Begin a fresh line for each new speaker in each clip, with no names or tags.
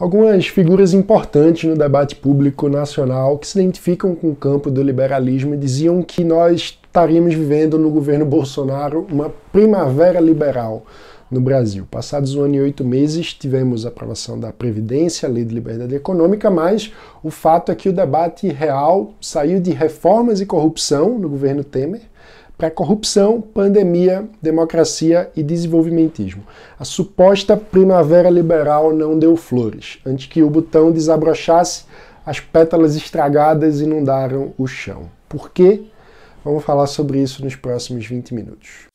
algumas figuras importantes no debate público nacional que se identificam com o campo do liberalismo diziam que nós estaríamos vivendo no governo Bolsonaro uma primavera liberal no Brasil. Passados um ano e oito meses, tivemos a aprovação da Previdência, a Lei de Liberdade Econômica, mas o fato é que o debate real saiu de reformas e corrupção no governo Temer para corrupção, pandemia, democracia e desenvolvimentismo. A suposta primavera liberal não deu flores. Antes que o botão desabrochasse, as pétalas estragadas inundaram o chão. Por quê? Vamos falar sobre isso nos próximos 20 minutos.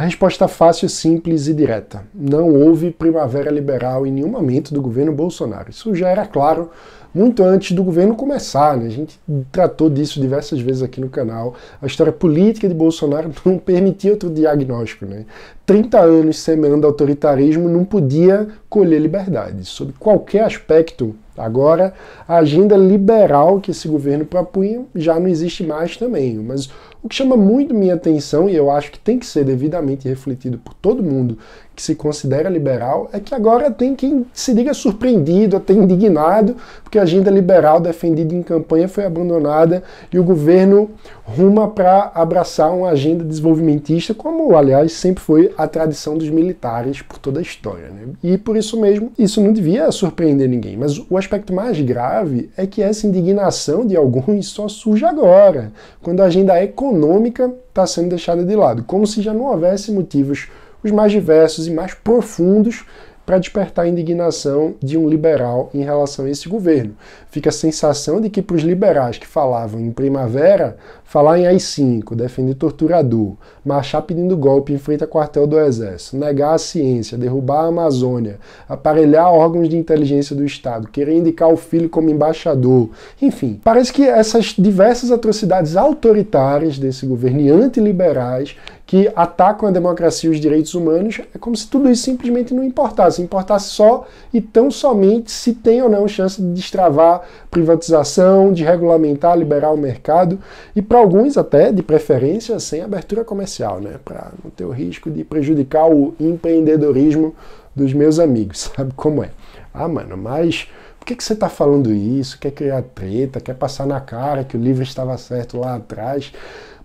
A resposta fácil, simples e direta. Não houve primavera liberal em nenhum momento do governo Bolsonaro. Isso já era claro muito antes do governo começar. Né? A gente tratou disso diversas vezes aqui no canal. A história política de Bolsonaro não permitia outro diagnóstico. Né? 30 anos semeando autoritarismo não podia colher liberdade. Sob qualquer aspecto Agora, a agenda liberal que esse governo propunha já não existe mais também. Mas o que chama muito minha atenção, e eu acho que tem que ser devidamente refletido por todo mundo que se considera liberal, é que agora tem quem se diga surpreendido, até indignado, porque a agenda liberal defendida em campanha foi abandonada e o governo ruma para abraçar uma agenda desenvolvimentista, como, aliás, sempre foi a tradição dos militares por toda a história. Né? E por isso mesmo, isso não devia surpreender ninguém. Mas o aspecto mais grave é que essa indignação de alguns só surge agora, quando a agenda econômica está sendo deixada de lado, como se já não houvesse motivos os mais diversos e mais profundos para despertar a indignação de um liberal em relação a esse governo fica a sensação de que para os liberais que falavam em primavera, falar em AI-5, defender torturador, marchar pedindo golpe em frente ao quartel do Exército, negar a ciência, derrubar a Amazônia, aparelhar órgãos de inteligência do Estado, querer indicar o filho como embaixador, enfim, parece que essas diversas atrocidades autoritárias desse governo e antiliberais que atacam a democracia e os direitos humanos, é como se tudo isso simplesmente não importasse, importasse só e tão somente se tem ou não chance de destravar privatização, de regulamentar, liberar o mercado e para alguns até de preferência sem abertura comercial, né, para não ter o risco de prejudicar o empreendedorismo dos meus amigos, sabe como é? Ah, mano, mas por que, que você está falando isso? Quer criar treta? Quer passar na cara que o livro estava certo lá atrás?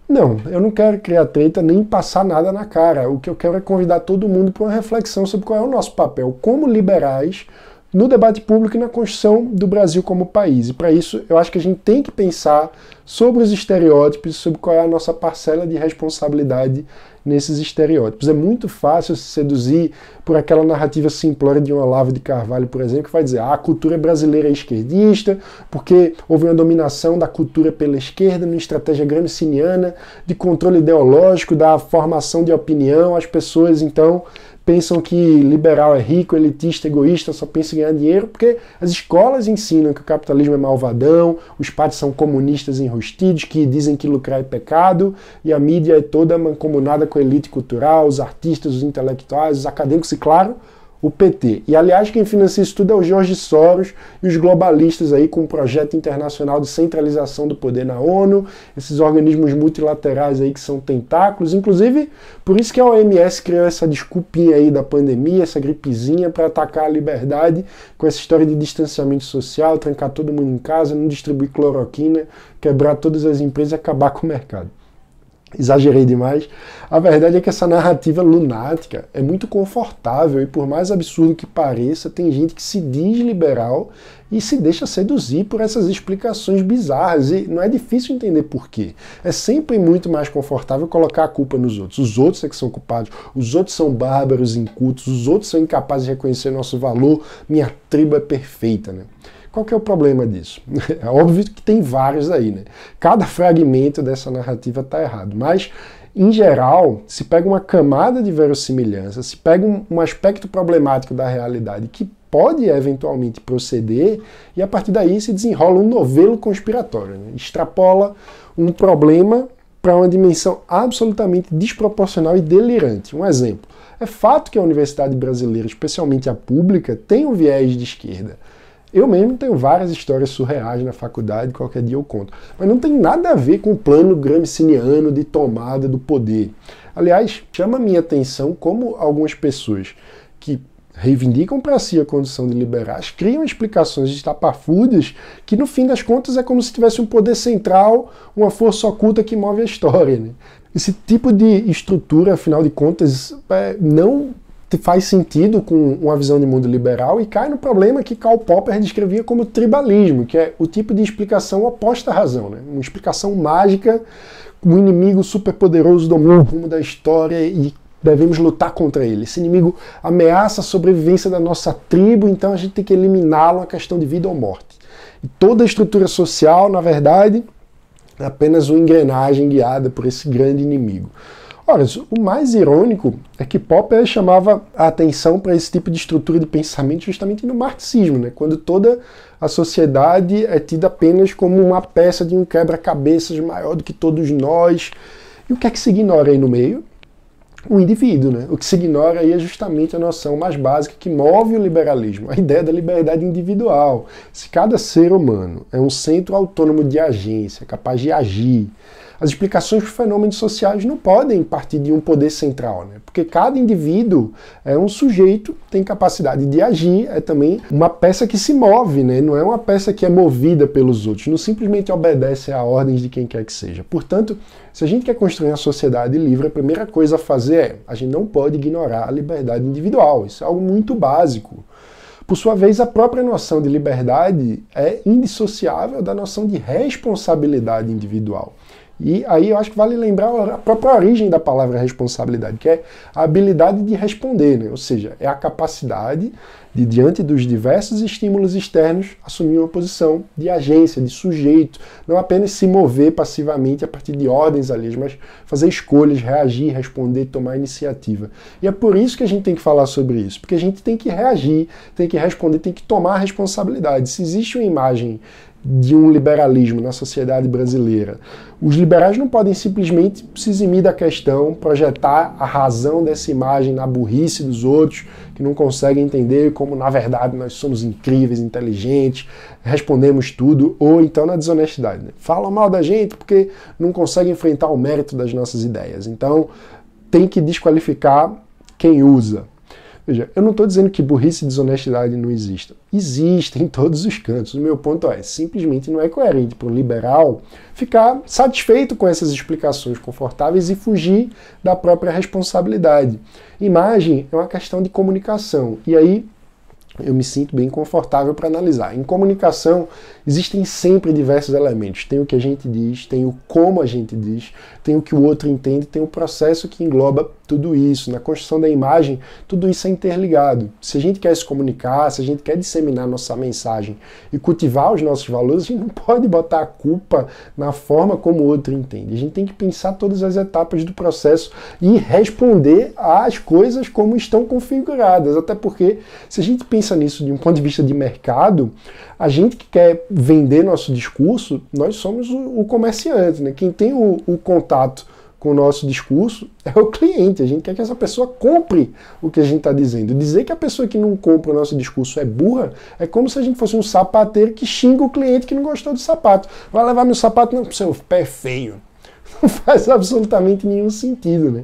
Não, eu não quero criar treta nem passar nada na cara. O que eu quero é convidar todo mundo para uma reflexão sobre qual é o nosso papel como liberais no debate público e na construção do Brasil como país. E para isso, eu acho que a gente tem que pensar sobre os estereótipos, sobre qual é a nossa parcela de responsabilidade nesses estereótipos. É muito fácil se seduzir por aquela narrativa simplória de um Olavo de Carvalho, por exemplo, que vai dizer ah, a cultura brasileira é esquerdista, porque houve uma dominação da cultura pela esquerda numa estratégia gramsciana de controle ideológico, da formação de opinião, as pessoas então pensam que liberal é rico, elitista, egoísta, só pensa em ganhar dinheiro, porque as escolas ensinam que o capitalismo é malvadão, os padres são comunistas enrustidos que dizem que lucrar é pecado, e a mídia é toda mancomunada com a elite cultural, os artistas, os intelectuais, os acadêmicos, e claro, o PT. E aliás, quem financia isso tudo é o Jorge Soros e os globalistas aí com o um projeto internacional de centralização do poder na ONU, esses organismos multilaterais aí que são tentáculos, inclusive por isso que a OMS criou essa desculpinha aí da pandemia, essa gripezinha para atacar a liberdade com essa história de distanciamento social, trancar todo mundo em casa, não distribuir cloroquina, quebrar todas as empresas e acabar com o mercado exagerei demais. A verdade é que essa narrativa lunática é muito confortável e, por mais absurdo que pareça, tem gente que se diz liberal e se deixa seduzir por essas explicações bizarras. E não é difícil entender por quê. É sempre muito mais confortável colocar a culpa nos outros. Os outros é que são culpados, os outros são bárbaros, incultos, os outros são incapazes de reconhecer nosso valor. Minha tribo é perfeita, né? Qual que é o problema disso? É óbvio que tem vários aí, né? Cada fragmento dessa narrativa está errado, mas em geral, se pega uma camada de verossimilhança, se pega um, um, aspecto problemático da realidade que pode eventualmente proceder, e a partir daí se desenrola um novelo conspiratório. Né? Extrapola um problema para uma dimensão absolutamente desproporcional e delirante. Um exemplo. É fato que a universidade brasileira, especialmente a pública, tem um viés de esquerda. Eu mesmo tenho várias histórias surreais na faculdade, qualquer dia eu conto. Mas não tem nada a ver com o plano gramsciano de tomada do poder. Aliás, chama minha atenção como algumas pessoas que reivindicam para si a condição de liberais, criam explicações estapafúrdias que, no fim das contas, é como se tivesse um poder central, uma força oculta que move a história. Né? Esse tipo de estrutura, afinal de contas, é, não faz sentido com uma visão de mundo liberal e cai no problema que Karl Popper descrevia como tribalismo, que é o tipo de explicação oposta à razão, né? uma explicação mágica, um inimigo superpoderoso do mundo, rumo da história e devemos lutar contra ele. Esse inimigo ameaça a sobrevivência da nossa tribo, então a gente tem que eliminá-lo, uma questão de vida ou morte. E toda a estrutura social, na verdade, é apenas uma engrenagem guiada por esse grande inimigo. Ora, o mais irônico é que Popper chamava a atenção para esse tipo de estrutura de pensamento justamente no marxismo, né? quando toda a sociedade é tida apenas como uma peça de um quebra-cabeças maior do que todos nós. E o que é que se ignora aí no meio? O indivíduo, né? O que se ignora aí é justamente a noção mais básica que move o liberalismo, a ideia da liberdade individual. Se cada ser humano é um centro autônomo de agência, capaz de agir, as explicações para fenômenos sociais não podem partir de um poder central, né? porque cada indivíduo é um sujeito, tem capacidade de agir, é também uma peça que se move, né? não é uma peça que é movida pelos outros, não simplesmente obedece a ordens de quem quer que seja. Portanto, se a gente quer construir uma sociedade livre, a primeira coisa a fazer é a gente não pode ignorar a liberdade individual. Isso é algo muito básico. Por sua vez, a própria noção de liberdade é indissociável da noção de responsabilidade individual. E aí eu acho que vale lembrar a própria origem da palavra responsabilidade, que é a habilidade de responder, né? ou seja, é a capacidade de, diante dos diversos estímulos externos, assumir uma posição de agência, de sujeito, não apenas se mover passivamente a partir de ordens ali, mas fazer escolhas, reagir, responder, tomar iniciativa. E é por isso que a gente tem que falar sobre isso, porque a gente tem que reagir, tem que responder, tem que tomar responsabilidade. Se existe uma imagem de um liberalismo na sociedade brasileira. Os liberais não podem simplesmente se eximir da questão, projetar a razão dessa imagem na burrice dos outros, que não conseguem entender como, na verdade, nós somos incríveis, inteligentes, respondemos tudo, ou então na desonestidade. Né? Falam mal da gente porque não conseguem enfrentar o mérito das nossas ideias. Então, tem que desqualificar quem usa Veja, eu não estou dizendo que burrice e desonestidade não existam. Existem em todos os cantos. O meu ponto é, simplesmente não é coerente para um liberal ficar satisfeito com essas explicações confortáveis e fugir da própria responsabilidade. Imagem é uma questão de comunicação. E aí eu me sinto bem confortável para analisar. Em comunicação, existem sempre diversos elementos. Tem o que a gente diz, tem o como a gente diz, tem o que o outro entende, tem o processo que engloba tudo isso. Na construção da imagem, tudo isso é interligado. Se a gente quer se comunicar, se a gente quer disseminar nossa mensagem e cultivar os nossos valores, a gente não pode botar a culpa na forma como o outro entende. A gente tem que pensar todas as etapas do processo e responder às coisas como estão configuradas. Até porque, se a gente pensa nisso de um ponto de vista de mercado, a gente que quer vender nosso discurso, nós somos o, o comerciante, né? Quem tem o, o contato com o nosso discurso é o cliente. A gente quer que essa pessoa compre o que a gente está dizendo. Dizer que a pessoa que não compra o nosso discurso é burra é como se a gente fosse um sapateiro que xinga o cliente que não gostou do sapato. Vai levar meu sapato? Não, seu pé é feio. Não faz absolutamente nenhum sentido, né?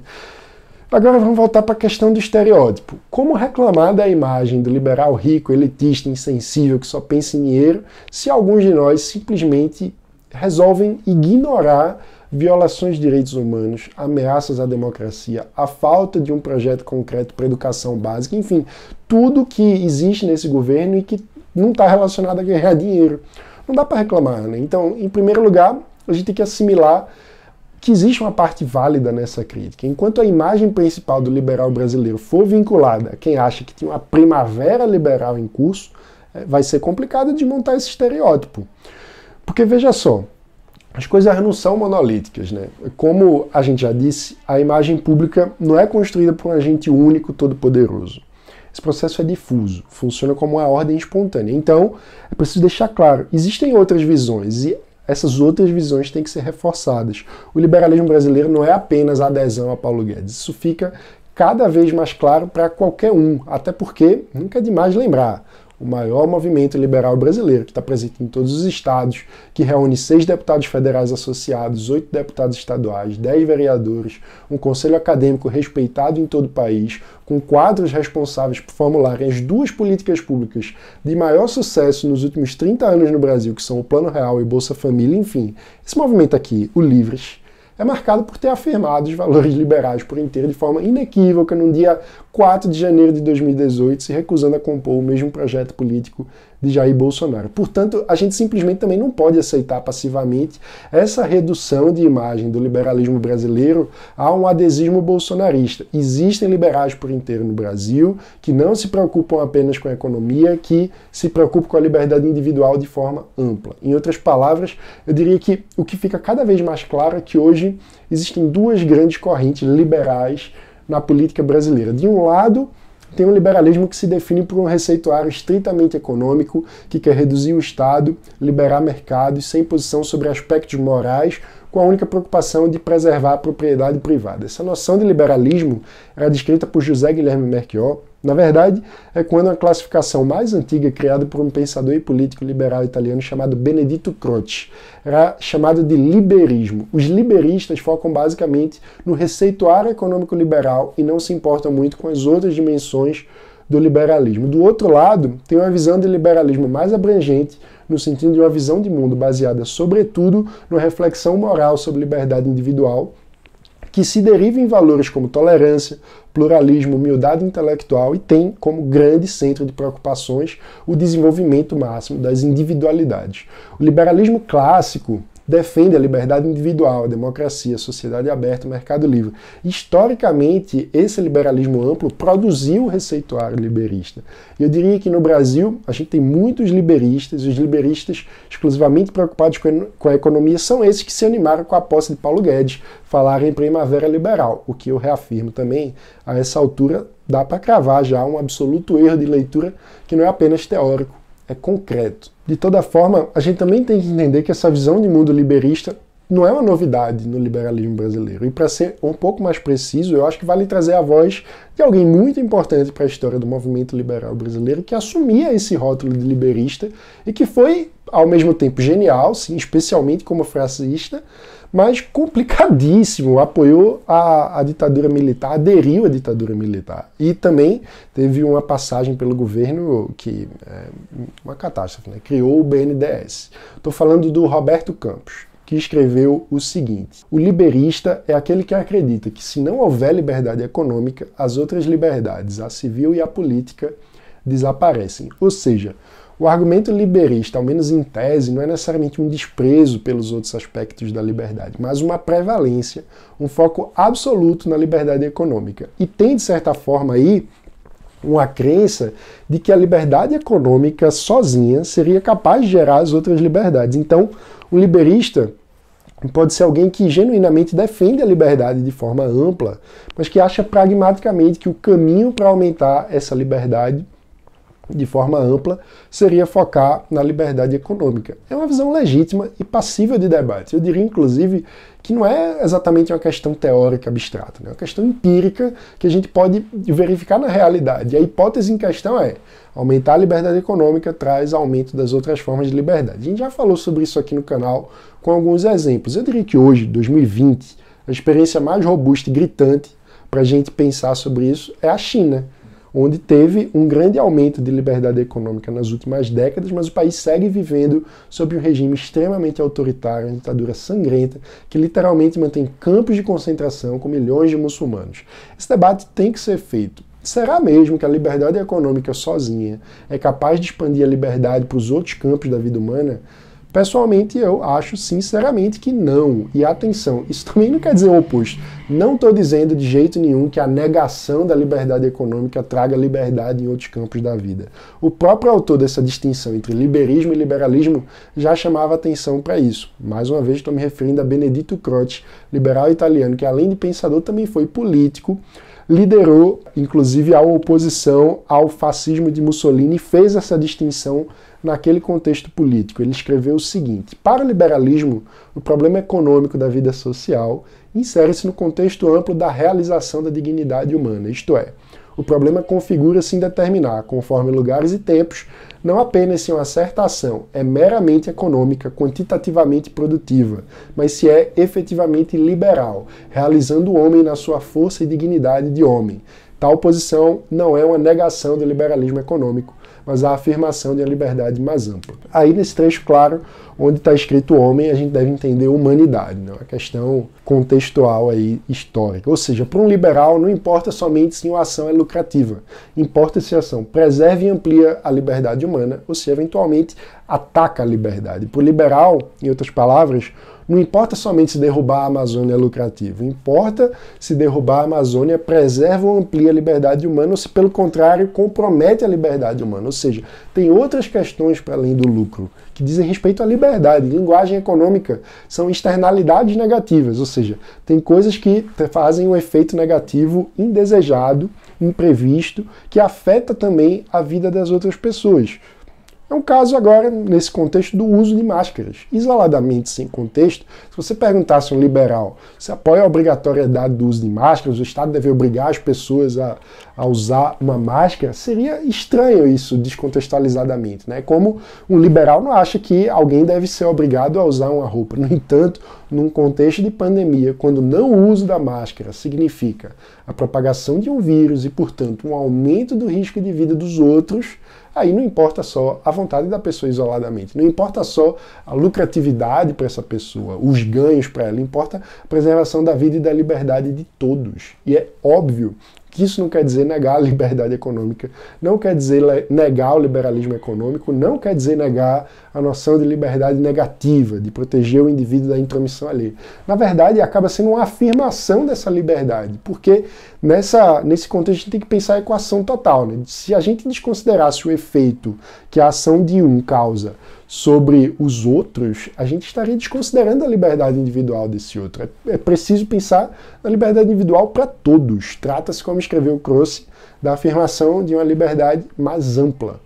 Agora vamos voltar para a questão do estereótipo. Como reclamar da imagem do liberal rico, elitista, insensível, que só pensa em dinheiro, se alguns de nós simplesmente resolvem ignorar violações de direitos humanos, ameaças à democracia, a falta de um projeto concreto para educação básica, enfim, tudo que existe nesse governo e que não está relacionado a ganhar dinheiro. Não dá para reclamar, né? Então, em primeiro lugar, a gente tem que assimilar que existe uma parte válida nessa crítica. Enquanto a imagem principal do liberal brasileiro for vinculada a quem acha que tem uma primavera liberal em curso, é, vai ser complicado desmontar esse estereótipo. Porque veja só, as coisas não são monolíticas, né? Como a gente já disse, a imagem pública não é construída por um agente único, todo-poderoso. Esse processo é difuso, funciona como uma ordem espontânea. Então, é preciso deixar claro, existem outras visões e essas outras visões têm que ser reforçadas. O liberalismo brasileiro não é apenas a adesão a Paulo Guedes. Isso fica cada vez mais claro para qualquer um, até porque nunca é demais lembrar o maior movimento liberal brasileiro, que está presente em todos os estados, que reúne seis deputados federais associados, oito deputados estaduais, dez vereadores, um conselho acadêmico respeitado em todo o país, com quadros responsáveis por formularem as duas políticas públicas de maior sucesso nos últimos 30 anos no Brasil, que são o Plano Real e Bolsa Família, enfim. Esse movimento aqui, o Livres, é marcado por ter afirmado os valores liberais por inteiro de forma inequívoca no dia 4 de janeiro de 2018, se recusando a compor o mesmo projeto político de Jair Bolsonaro. Portanto, a gente simplesmente também não pode aceitar passivamente essa redução de imagem do liberalismo brasileiro a um adesismo bolsonarista. Existem liberais por inteiro no Brasil que não se preocupam apenas com a economia, que se preocupam com a liberdade individual de forma ampla. Em outras palavras, eu diria que o que fica cada vez mais claro é que hoje existem duas grandes correntes liberais na política brasileira. De um lado, tem um liberalismo que se define por um receituário estritamente econômico, que quer reduzir o Estado, liberar mercados, sem posição sobre aspectos morais, com a única preocupação de preservar a propriedade privada. Essa noção de liberalismo era descrita por José Guilherme Merchior na verdade, é quando a classificação mais antiga criada por um pensador e político liberal italiano chamado Benedetto Croce era chamada de liberismo. Os liberistas focam basicamente no receituário econômico liberal e não se importam muito com as outras dimensões do liberalismo. Do outro lado, tem uma visão de liberalismo mais abrangente, no sentido de uma visão de mundo baseada, sobretudo, na reflexão moral sobre liberdade individual que se deriva em valores como tolerância, pluralismo, humildade intelectual e tem como grande centro de preocupações o desenvolvimento máximo das individualidades. O liberalismo clássico defende a liberdade individual, a democracia, a sociedade aberta, o mercado livre. Historicamente, esse liberalismo amplo produziu o receituário liberista. Eu diria que no Brasil, a gente tem muitos liberistas, e os liberistas exclusivamente preocupados com a economia são esses que se animaram com a posse de Paulo Guedes, falar em primavera liberal, o que eu reafirmo também a essa altura dá para cravar já um absoluto erro de leitura que não é apenas teórico, é concreto. De toda forma, a gente também tem que entender que essa visão de mundo liberista não é uma novidade no liberalismo brasileiro. E para ser um pouco mais preciso, eu acho que vale trazer a voz de alguém muito importante para a história do movimento liberal brasileiro, que assumia esse rótulo de liberista e que foi, ao mesmo tempo, genial, sim, especialmente como frasista, mas complicadíssimo. Apoiou a, a, ditadura militar, aderiu à ditadura militar. E também teve uma passagem pelo governo que é uma catástrofe, né? criou o BNDES. Estou falando do Roberto Campos. Que escreveu o seguinte: O liberista é aquele que acredita que, se não houver liberdade econômica, as outras liberdades, a civil e a política, desaparecem. Ou seja, o argumento liberista, ao menos em tese, não é necessariamente um desprezo pelos outros aspectos da liberdade, mas uma prevalência, um foco absoluto na liberdade econômica. E tem, de certa forma, aí uma crença de que a liberdade econômica sozinha seria capaz de gerar as outras liberdades. Então, o liberista pode ser alguém que genuinamente defende a liberdade de forma ampla, mas que acha pragmaticamente que o caminho para aumentar essa liberdade de forma ampla, seria focar na liberdade econômica. É uma visão legítima e passível de debate. Eu diria, inclusive, que não é exatamente uma questão teórica abstrata, né? é uma questão empírica que a gente pode verificar na realidade. E a hipótese em questão é aumentar a liberdade econômica traz aumento das outras formas de liberdade. A gente já falou sobre isso aqui no canal com alguns exemplos. Eu diria que hoje, 2020, a experiência mais robusta e gritante para a gente pensar sobre isso é a China onde teve um grande aumento de liberdade econômica nas últimas décadas, mas o país segue vivendo sob um regime extremamente autoritário, uma ditadura sangrenta, que literalmente mantém campos de concentração com milhões de muçulmanos. Esse debate tem que ser feito. Será mesmo que a liberdade econômica sozinha é capaz de expandir a liberdade para os outros campos da vida humana? Pessoalmente, eu acho sinceramente que não. E atenção, isso também não quer dizer o oposto. Não estou dizendo de jeito nenhum que a negação da liberdade econômica traga liberdade em outros campos da vida. O próprio autor dessa distinção entre liberismo e liberalismo já chamava atenção para isso. Mais uma vez, estou me referindo a Benedito Croce, liberal italiano, que além de pensador também foi político liderou, inclusive, a oposição ao fascismo de Mussolini e fez essa distinção naquele contexto político. Ele escreveu o seguinte: Para o liberalismo, o problema econômico da vida social insere-se no contexto amplo da realização da dignidade humana, isto é, o problema configura-se em determinar, conforme lugares e tempos, não apenas se uma certa ação é meramente econômica, quantitativamente produtiva, mas se é efetivamente liberal, realizando o homem na sua força e dignidade de homem. Tal posição não é uma negação do liberalismo econômico, mas a afirmação de uma liberdade mais ampla. Aí nesse trecho, claro, onde está escrito homem, a gente deve entender humanidade, não é uma questão contextual aí histórica. Ou seja, para um liberal não importa somente se uma ação é lucrativa, importa se a ação preserva e amplia a liberdade humana ou se eventualmente ataca a liberdade. Para o liberal, em outras palavras, não importa somente se derrubar a Amazônia é lucrativo, importa se derrubar a Amazônia preserva ou amplia a liberdade humana ou se, pelo contrário, compromete a liberdade humana. Ou seja, tem outras questões para além do lucro que dizem respeito à liberdade. Linguagem econômica são externalidades negativas, ou seja, tem coisas que fazem um efeito negativo indesejado, imprevisto, que afeta também a vida das outras pessoas. É um caso agora, nesse contexto, do uso de máscaras. Isoladamente, sem contexto, se você perguntasse a um liberal se apoia a obrigatoriedade do uso de máscaras, o Estado deve obrigar as pessoas a, a usar uma máscara, seria estranho isso descontextualizadamente. Né? Como um liberal não acha que alguém deve ser obrigado a usar uma roupa. No entanto, num contexto de pandemia, quando não o uso da máscara significa a propagação de um vírus e, portanto, um aumento do risco de vida dos outros, aí não importa só a vontade da pessoa isoladamente, não importa só a lucratividade para essa pessoa, os ganhos para ela, importa a preservação da vida e da liberdade de todos. E é óbvio que isso não quer dizer negar a liberdade econômica, não quer dizer negar o liberalismo econômico, não quer dizer negar a noção de liberdade negativa, de proteger o indivíduo da intromissão alheia. Na verdade, acaba sendo uma afirmação dessa liberdade, porque nessa, nesse contexto a gente tem que pensar a equação total. Né? Se a gente desconsiderasse o efeito que a ação de um causa sobre os outros, a gente estaria desconsiderando a liberdade individual desse outro. É, é preciso pensar na liberdade individual para todos. Trata-se, como escreveu Croce, da afirmação de uma liberdade mais ampla.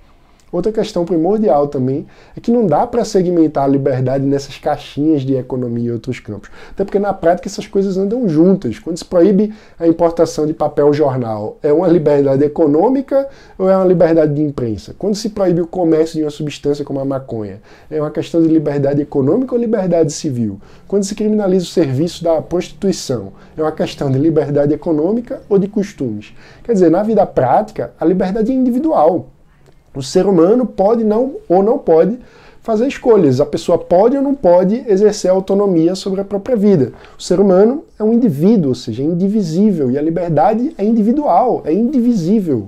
Outra questão primordial também é que não dá para segmentar a liberdade nessas caixinhas de economia e outros campos. Até porque na prática essas coisas andam juntas. Quando se proíbe a importação de papel jornal, é uma liberdade econômica ou é uma liberdade de imprensa? Quando se proíbe o comércio de uma substância como a maconha, é uma questão de liberdade econômica ou liberdade civil? Quando se criminaliza o serviço da prostituição, é uma questão de liberdade econômica ou de costumes? Quer dizer, na vida prática, a liberdade é individual. O ser humano pode não ou não pode fazer escolhas. A pessoa pode ou não pode exercer autonomia sobre a própria vida. O ser humano é um indivíduo, ou seja, é indivisível, e a liberdade é individual, é indivisível.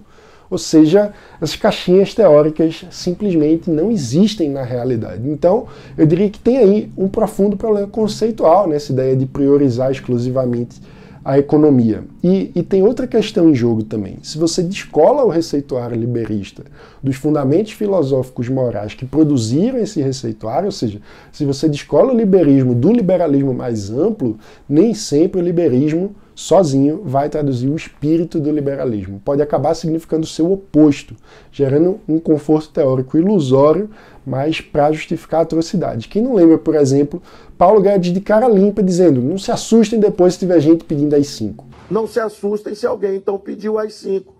Ou seja, essas caixinhas teóricas simplesmente não existem na realidade. Então, eu diria que tem aí um profundo problema conceitual nessa ideia de priorizar exclusivamente a economia. E, e, tem outra questão em jogo também. Se você descola o receituário liberista dos fundamentos filosóficos morais que produziram esse receituário, ou seja, se você descola o liberismo do liberalismo mais amplo, nem sempre o liberismo sozinho, vai traduzir o espírito do liberalismo. Pode acabar significando o seu oposto, gerando um conforto teórico ilusório, mas para justificar a atrocidade. Quem não lembra, por exemplo, Paulo Guedes de cara limpa dizendo: não se assustem depois se tiver gente pedindo as cinco. Não se assustem se alguém então pediu as cinco.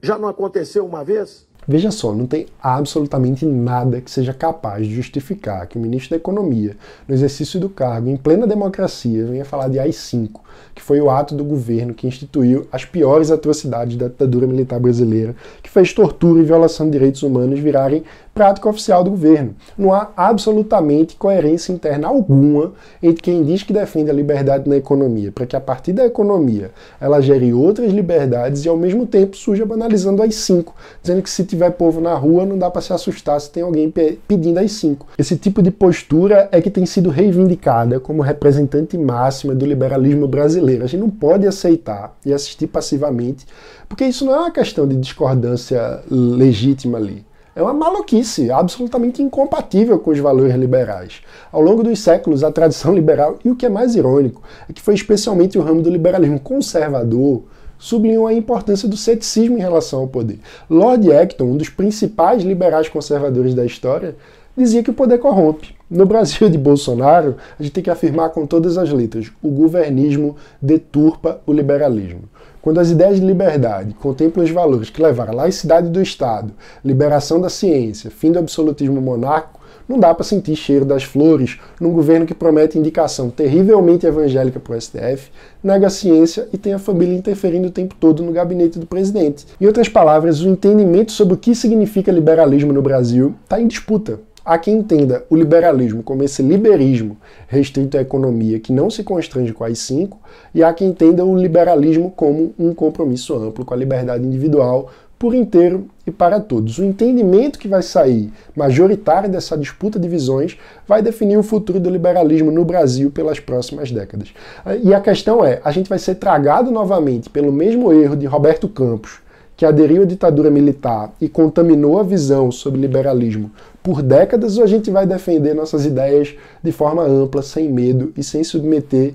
Já não aconteceu uma vez? Veja só, não tem absolutamente nada que seja capaz de justificar que o ministro da Economia, no exercício do cargo, em plena democracia, venha falar de AI-5, que foi o ato do governo que instituiu as piores atrocidades da ditadura militar brasileira, que fez tortura e violação de direitos humanos virarem prática oficial do governo. Não há absolutamente coerência interna alguma entre quem diz que defende a liberdade na economia, para que a partir da economia ela gere outras liberdades e ao mesmo tempo surja banalizando as cinco, dizendo que se tiver povo na rua não dá para se assustar se tem alguém pedindo as cinco. Esse tipo de postura é que tem sido reivindicada como representante máxima do liberalismo brasileiro. A gente não pode aceitar e assistir passivamente, porque isso não é uma questão de discordância legítima ali é uma maluquice, absolutamente incompatível com os valores liberais. Ao longo dos séculos, a tradição liberal, e o que é mais irônico, é que foi especialmente o ramo do liberalismo conservador, sublinhou a importância do ceticismo em relação ao poder. Lord Acton, um dos principais liberais conservadores da história, dizia que o poder corrompe. No Brasil de Bolsonaro, a gente tem que afirmar com todas as letras: o governismo deturpa o liberalismo. Quando as ideias de liberdade contemplam os valores que levaram à laicidade do Estado, liberação da ciência, fim do absolutismo monárquico, não dá para sentir cheiro das flores num governo que promete indicação terrivelmente evangélica para o STF, nega a ciência e tem a família interferindo o tempo todo no gabinete do presidente. Em outras palavras, o entendimento sobre o que significa liberalismo no Brasil está em disputa. Há quem entenda o liberalismo como esse liberismo restrito à economia que não se constrange com as cinco, e há quem entenda o liberalismo como um compromisso amplo com a liberdade individual por inteiro e para todos. O entendimento que vai sair majoritário dessa disputa de visões vai definir o futuro do liberalismo no Brasil pelas próximas décadas. E a questão é: a gente vai ser tragado novamente pelo mesmo erro de Roberto Campos, que aderiu à ditadura militar e contaminou a visão sobre liberalismo por décadas ou a gente vai defender nossas ideias de forma ampla, sem medo e sem submeter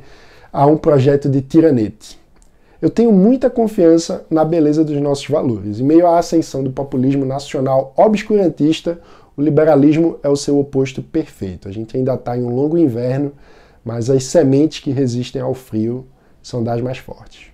a um projeto de tiranete? Eu tenho muita confiança na beleza dos nossos valores. Em meio à ascensão do populismo nacional obscurantista, o liberalismo é o seu oposto perfeito. A gente ainda está em um longo inverno, mas as sementes que resistem ao frio são das mais fortes.